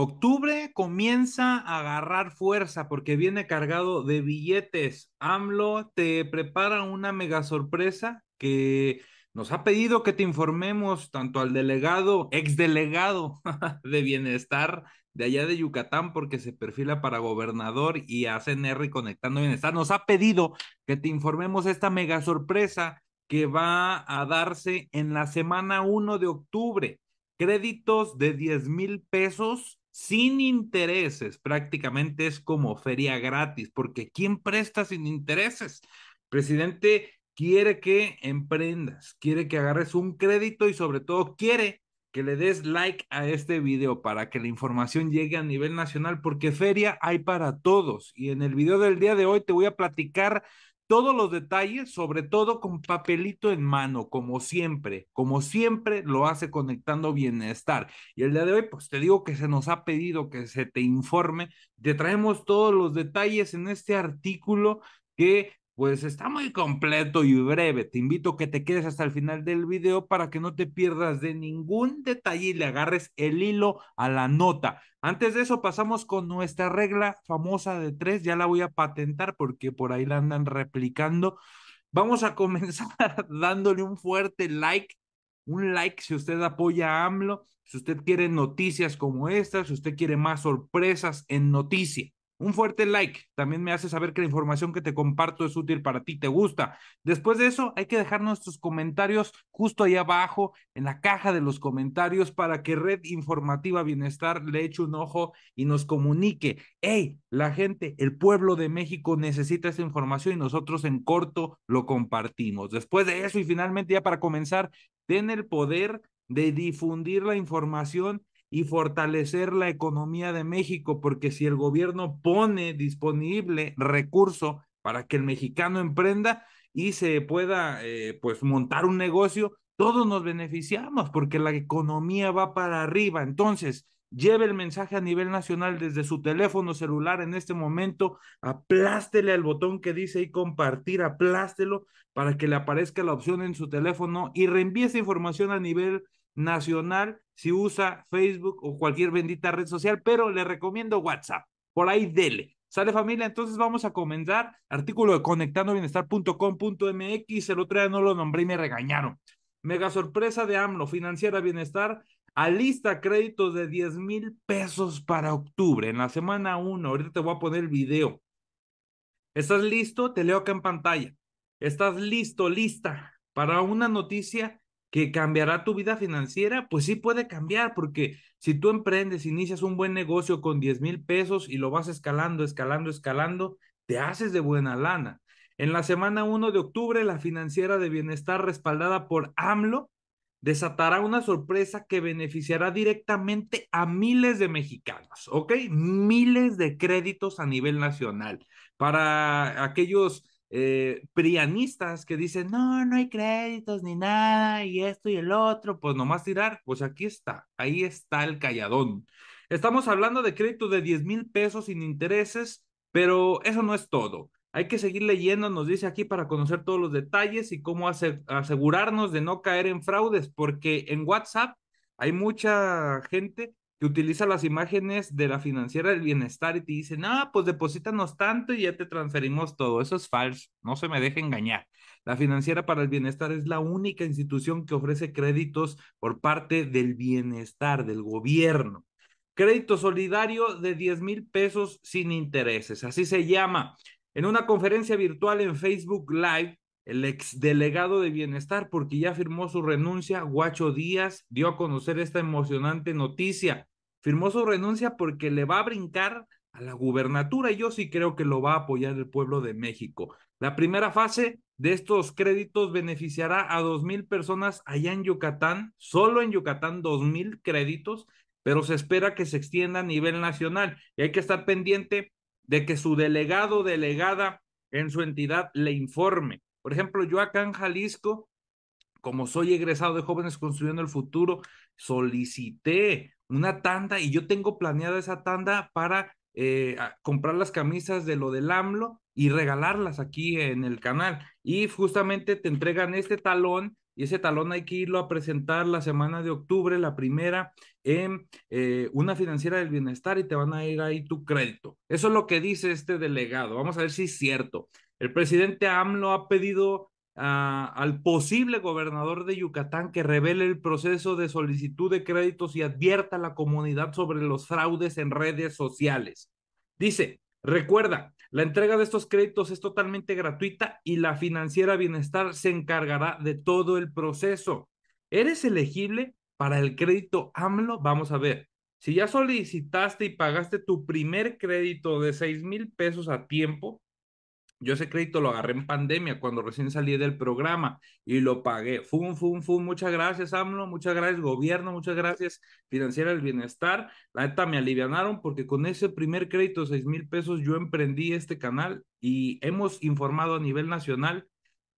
Octubre comienza a agarrar fuerza porque viene cargado de billetes. AMLO te prepara una mega sorpresa que nos ha pedido que te informemos tanto al delegado, ex delegado de bienestar de allá de Yucatán, porque se perfila para gobernador y a CNR Conectando Bienestar, nos ha pedido que te informemos esta mega sorpresa que va a darse en la semana 1 de octubre. Créditos de 10 mil pesos sin intereses, prácticamente es como feria gratis, porque ¿quién presta sin intereses? Presidente quiere que emprendas, quiere que agarres un crédito y sobre todo quiere que le des like a este video para que la información llegue a nivel nacional, porque feria hay para todos. Y en el video del día de hoy te voy a platicar todos los detalles, sobre todo con papelito en mano, como siempre, como siempre lo hace conectando bienestar. Y el día de hoy, pues te digo que se nos ha pedido que se te informe, te traemos todos los detalles en este artículo que pues está muy completo y breve. Te invito a que te quedes hasta el final del video para que no te pierdas de ningún detalle y le agarres el hilo a la nota. Antes de eso pasamos con nuestra regla famosa de tres. Ya la voy a patentar porque por ahí la andan replicando. Vamos a comenzar dándole un fuerte like. Un like si usted apoya a AMLO, si usted quiere noticias como esta, si usted quiere más sorpresas en noticia. Un fuerte like también me hace saber que la información que te comparto es útil para ti, te gusta. Después de eso, hay que dejar nuestros comentarios justo ahí abajo en la caja de los comentarios para que Red Informativa Bienestar le eche un ojo y nos comunique. Hey, la gente, el pueblo de México necesita esa información y nosotros en corto lo compartimos. Después de eso y finalmente ya para comenzar, ten el poder de difundir la información y fortalecer la economía de México, porque si el gobierno pone disponible recurso para que el mexicano emprenda y se pueda eh, pues montar un negocio, todos nos beneficiamos porque la economía va para arriba. Entonces, lleve el mensaje a nivel nacional desde su teléfono celular en este momento, aplástele al botón que dice y compartir, aplástelo para que le aparezca la opción en su teléfono y reenvíe esa información a nivel nacional si usa Facebook o cualquier bendita red social, pero le recomiendo WhatsApp. Por ahí dele. Sale familia, entonces vamos a comenzar. Artículo de conectandobienestar.com.mx. El otro día no lo nombré y me regañaron. Mega sorpresa de AMLO, financiera bienestar, alista créditos de 10 mil pesos para octubre, en la semana 1. Ahorita te voy a poner el video. ¿Estás listo? Te leo acá en pantalla. ¿Estás listo, lista para una noticia que cambiará tu vida financiera, pues sí puede cambiar, porque si tú emprendes, inicias un buen negocio con diez mil pesos y lo vas escalando, escalando, escalando, te haces de buena lana. En la semana 1 de octubre, la financiera de bienestar respaldada por AMLO desatará una sorpresa que beneficiará directamente a miles de mexicanos, ¿ok? Miles de créditos a nivel nacional. Para aquellos eh, prianistas que dicen, no, no hay créditos ni nada, y esto y el otro, pues nomás tirar, pues aquí está, ahí está el calladón. Estamos hablando de crédito de 10 mil pesos sin intereses, pero eso no es todo. Hay que seguir leyendo, nos dice aquí, para conocer todos los detalles y cómo asegurarnos de no caer en fraudes, porque en WhatsApp hay mucha gente que utiliza las imágenes de la financiera del bienestar y te dice, ah, pues deposítanos tanto y ya te transferimos todo. Eso es falso, no se me deje engañar. La financiera para el bienestar es la única institución que ofrece créditos por parte del bienestar, del gobierno. Crédito solidario de 10 mil pesos sin intereses, así se llama. En una conferencia virtual en Facebook Live, el exdelegado de Bienestar, porque ya firmó su renuncia. Guacho Díaz dio a conocer esta emocionante noticia. Firmó su renuncia porque le va a brincar a la gubernatura y yo sí creo que lo va a apoyar el pueblo de México. La primera fase de estos créditos beneficiará a dos mil personas allá en Yucatán, solo en Yucatán dos mil créditos, pero se espera que se extienda a nivel nacional y hay que estar pendiente de que su delegado, delegada en su entidad le informe por ejemplo, yo acá en Jalisco, como soy egresado de Jóvenes Construyendo el Futuro, solicité una tanda y yo tengo planeada esa tanda para eh, comprar las camisas de lo del AMLO y regalarlas aquí en el canal. Y justamente te entregan este talón y ese talón hay que irlo a presentar la semana de octubre, la primera, en eh, una financiera del bienestar y te van a ir ahí tu crédito. Eso es lo que dice este delegado. Vamos a ver si es cierto. El presidente AMLO ha pedido ah, al posible gobernador de Yucatán que revele el proceso de solicitud de créditos y advierta a la comunidad sobre los fraudes en redes sociales. Dice, recuerda, la entrega de estos créditos es totalmente gratuita y la financiera Bienestar se encargará de todo el proceso. ¿Eres elegible para el crédito AMLO? Vamos a ver. Si ya solicitaste y pagaste tu primer crédito de 6 mil pesos a tiempo, yo ese crédito lo agarré en pandemia, cuando recién salí del programa y lo pagué. Fum, fum, fum. Muchas gracias, AMLO. Muchas gracias, gobierno. Muchas gracias, Financiera del Bienestar. La neta me alivianaron porque con ese primer crédito, seis mil pesos, yo emprendí este canal y hemos informado a nivel nacional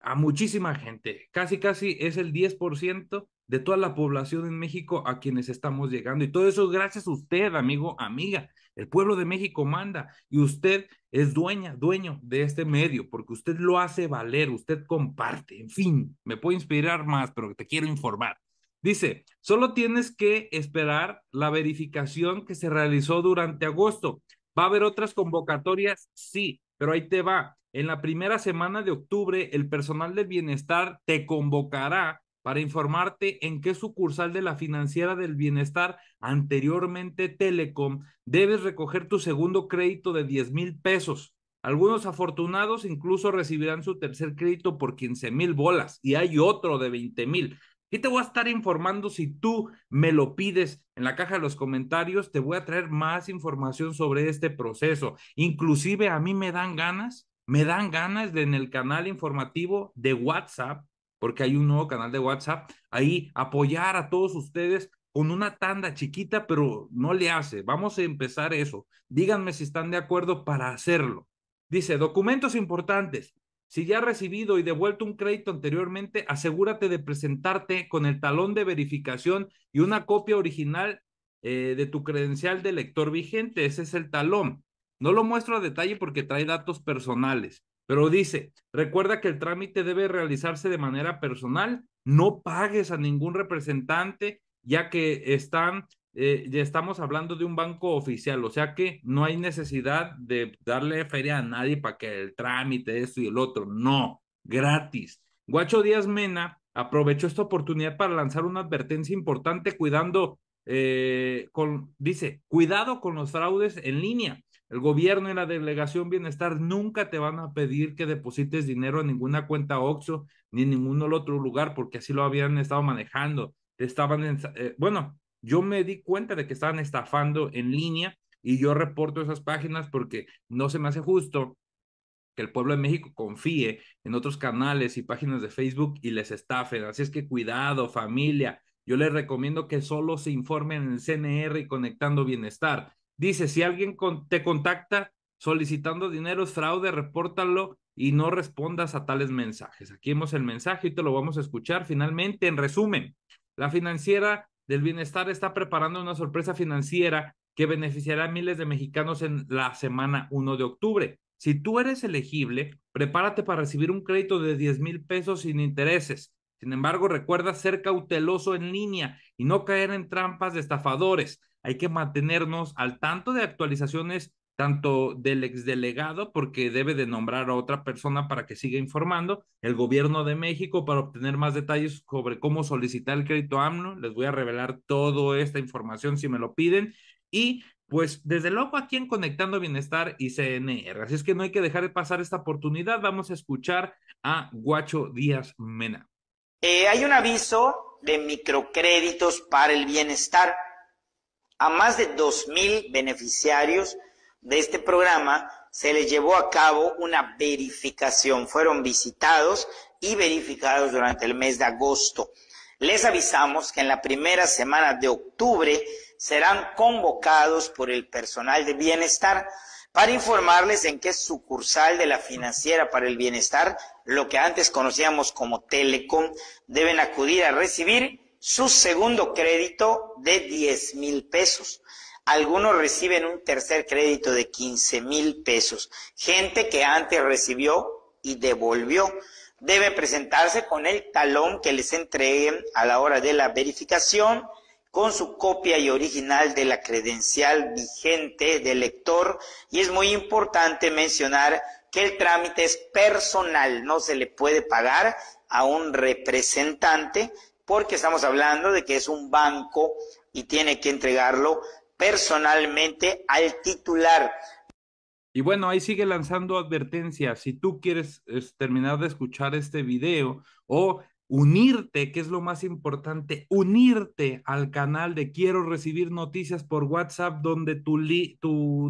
a muchísima gente. Casi, casi es el 10% de toda la población en México a quienes estamos llegando. Y todo eso gracias a usted, amigo, amiga el pueblo de México manda y usted es dueña, dueño de este medio, porque usted lo hace valer, usted comparte, en fin, me puede inspirar más, pero te quiero informar. Dice, solo tienes que esperar la verificación que se realizó durante agosto. ¿Va a haber otras convocatorias? Sí, pero ahí te va. En la primera semana de octubre, el personal del bienestar te convocará para informarte en qué sucursal de la Financiera del Bienestar, anteriormente Telecom, debes recoger tu segundo crédito de 10 mil pesos. Algunos afortunados incluso recibirán su tercer crédito por 15 mil bolas y hay otro de 20 mil. Y te voy a estar informando si tú me lo pides en la caja de los comentarios? Te voy a traer más información sobre este proceso. Inclusive a mí me dan ganas, me dan ganas de en el canal informativo de WhatsApp porque hay un nuevo canal de WhatsApp, ahí apoyar a todos ustedes con una tanda chiquita, pero no le hace. Vamos a empezar eso. Díganme si están de acuerdo para hacerlo. Dice, documentos importantes. Si ya has recibido y devuelto un crédito anteriormente, asegúrate de presentarte con el talón de verificación y una copia original eh, de tu credencial de lector vigente. Ese es el talón. No lo muestro a detalle porque trae datos personales. Pero dice, recuerda que el trámite debe realizarse de manera personal, no pagues a ningún representante, ya que están, eh, ya estamos hablando de un banco oficial, o sea que no hay necesidad de darle feria a nadie para que el trámite, esto y el otro, no, gratis. Guacho Díaz Mena aprovechó esta oportunidad para lanzar una advertencia importante cuidando, eh, con, dice, cuidado con los fraudes en línea el gobierno y la delegación bienestar nunca te van a pedir que deposites dinero en ninguna cuenta OXO ni en ningún otro lugar porque así lo habían estado manejando. Estaban, eh, bueno, yo me di cuenta de que estaban estafando en línea y yo reporto esas páginas porque no se me hace justo que el pueblo de México confíe en otros canales y páginas de Facebook y les estafen. Así es que cuidado, familia. Yo les recomiendo que solo se informen en el CNR y Conectando Bienestar. Dice, si alguien te contacta solicitando dinero, es fraude, repórtalo y no respondas a tales mensajes. Aquí hemos el mensaje y te lo vamos a escuchar finalmente. En resumen, la financiera del bienestar está preparando una sorpresa financiera que beneficiará a miles de mexicanos en la semana 1 de octubre. Si tú eres elegible, prepárate para recibir un crédito de 10 mil pesos sin intereses. Sin embargo, recuerda ser cauteloso en línea y no caer en trampas de estafadores hay que mantenernos al tanto de actualizaciones tanto del exdelegado, porque debe de nombrar a otra persona para que siga informando, el gobierno de México para obtener más detalles sobre cómo solicitar el crédito AMLO. Les voy a revelar toda esta información si me lo piden. Y pues desde luego aquí en Conectando Bienestar y CNR. Así es que no hay que dejar de pasar esta oportunidad. Vamos a escuchar a Guacho Díaz Mena. Eh, hay un aviso de microcréditos para el bienestar a más de 2.000 beneficiarios de este programa se les llevó a cabo una verificación. Fueron visitados y verificados durante el mes de agosto. Les avisamos que en la primera semana de octubre serán convocados por el personal de bienestar para informarles en qué sucursal de la Financiera para el Bienestar, lo que antes conocíamos como Telecom, deben acudir a recibir su segundo crédito de 10 mil pesos. Algunos reciben un tercer crédito de 15 mil pesos. Gente que antes recibió y devolvió debe presentarse con el talón que les entreguen a la hora de la verificación, con su copia y original de la credencial vigente del lector. Y es muy importante mencionar que el trámite es personal, no se le puede pagar a un representante, porque estamos hablando de que es un banco y tiene que entregarlo personalmente al titular. Y bueno, ahí sigue lanzando advertencias. Si tú quieres terminar de escuchar este video o unirte, que es lo más importante, unirte al canal de Quiero recibir noticias por WhatsApp, donde tu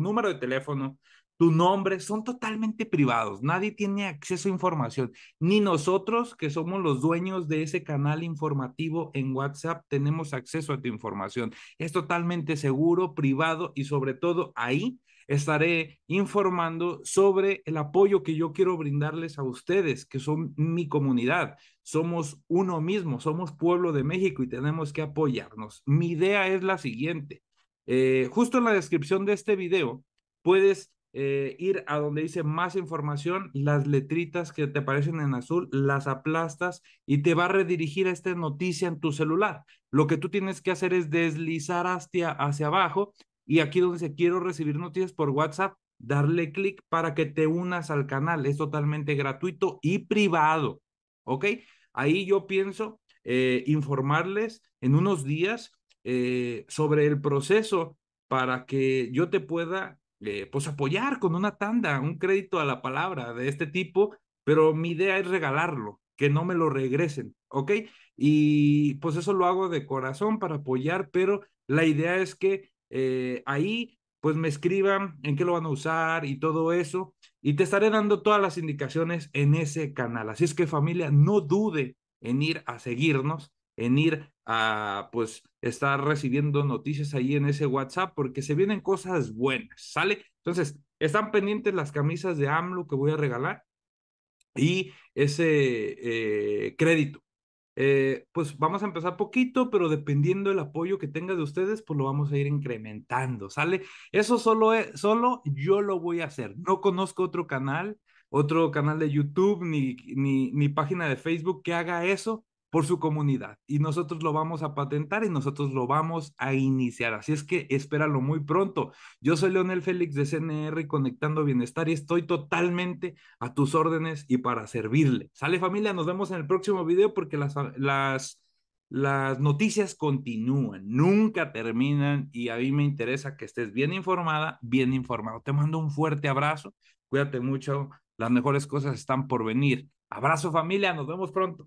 número de teléfono tu nombre, son totalmente privados. Nadie tiene acceso a información. Ni nosotros, que somos los dueños de ese canal informativo en WhatsApp, tenemos acceso a tu información. Es totalmente seguro, privado y sobre todo ahí estaré informando sobre el apoyo que yo quiero brindarles a ustedes, que son mi comunidad. Somos uno mismo, somos pueblo de México y tenemos que apoyarnos. Mi idea es la siguiente. Eh, justo en la descripción de este video puedes eh, ir a donde dice más información, las letritas que te aparecen en azul, las aplastas y te va a redirigir a esta noticia en tu celular. Lo que tú tienes que hacer es deslizar hacia, hacia abajo y aquí donde dice quiero recibir noticias por WhatsApp, darle clic para que te unas al canal. Es totalmente gratuito y privado. ¿Ok? Ahí yo pienso eh, informarles en unos días eh, sobre el proceso para que yo te pueda eh, pues apoyar con una tanda, un crédito a la palabra de este tipo, pero mi idea es regalarlo, que no me lo regresen, ¿ok? Y pues eso lo hago de corazón para apoyar, pero la idea es que eh, ahí pues me escriban en qué lo van a usar y todo eso, y te estaré dando todas las indicaciones en ese canal. Así es que familia, no dude en ir a seguirnos, en ir a pues estar recibiendo noticias ahí en ese WhatsApp porque se vienen cosas buenas, ¿sale? Entonces, están pendientes las camisas de AMLO que voy a regalar y ese eh, crédito. Eh, pues vamos a empezar poquito, pero dependiendo del apoyo que tenga de ustedes, pues lo vamos a ir incrementando, ¿sale? Eso solo, es, solo yo lo voy a hacer. No conozco otro canal, otro canal de YouTube ni, ni, ni página de Facebook que haga eso por su comunidad. Y nosotros lo vamos a patentar y nosotros lo vamos a iniciar. Así es que espéralo muy pronto. Yo soy Leonel Félix de CNR Conectando Bienestar y estoy totalmente a tus órdenes y para servirle. Sale familia, nos vemos en el próximo video porque las, las, las noticias continúan, nunca terminan y a mí me interesa que estés bien informada, bien informado. Te mando un fuerte abrazo, cuídate mucho, las mejores cosas están por venir. Abrazo familia, nos vemos pronto.